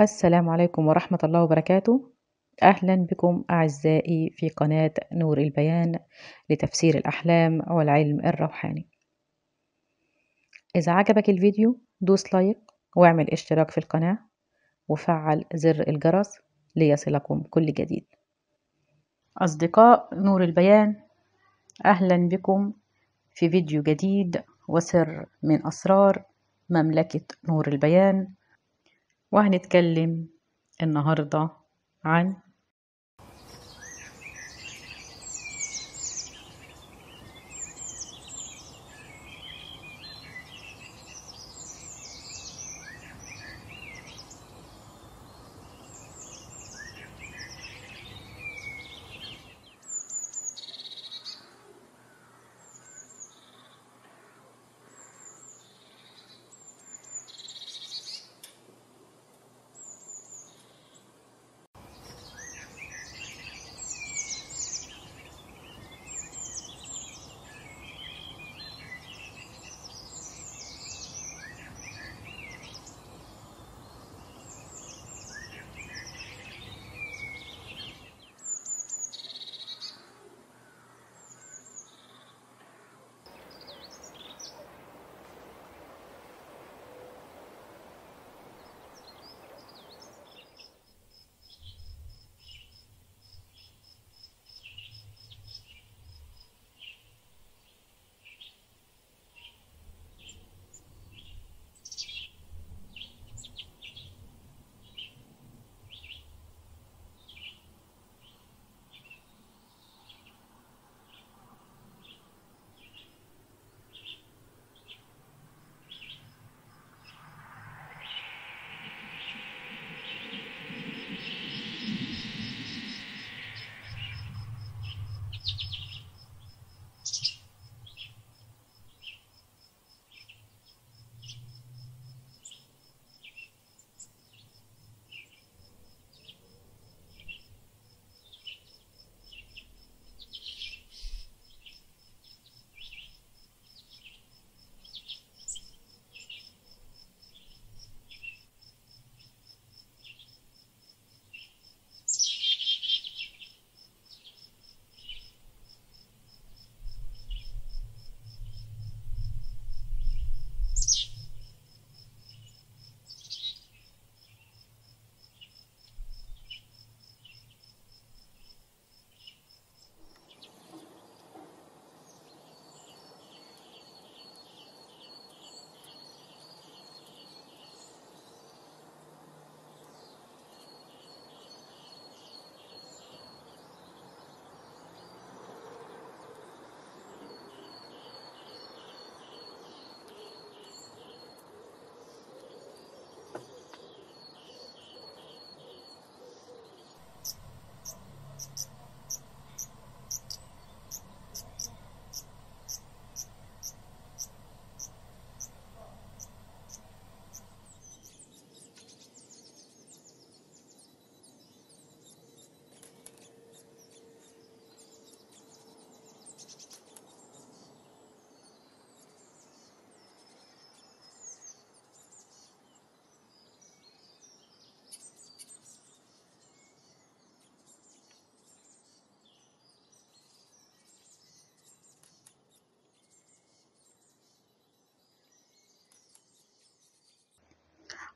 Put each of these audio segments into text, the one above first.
السلام عليكم ورحمة الله وبركاته أهلا بكم أعزائي في قناة نور البيان لتفسير الأحلام والعلم الروحاني إذا عجبك الفيديو دوس لايك واعمل اشتراك في القناة وفعل زر الجرس ليصلكم كل جديد أصدقاء نور البيان أهلا بكم في فيديو جديد وسر من أسرار مملكة نور البيان وهنتكلم النهاردة عن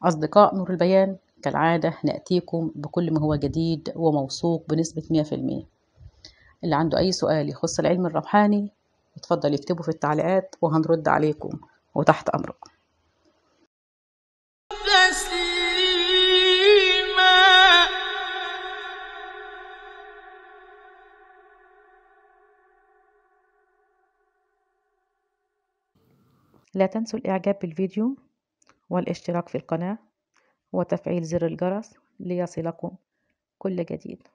أصدقاء نور البيان كالعادة نأتيكم بكل ما هو جديد وموثوق بنسبة 100% اللي عنده أي سؤال يخص العلم الروحاني اتفضل يكتبه في التعليقات وهنرد عليكم وتحت أمركم لا تنسوا الإعجاب بالفيديو والاشتراك في القناة وتفعيل زر الجرس ليصلكم كل جديد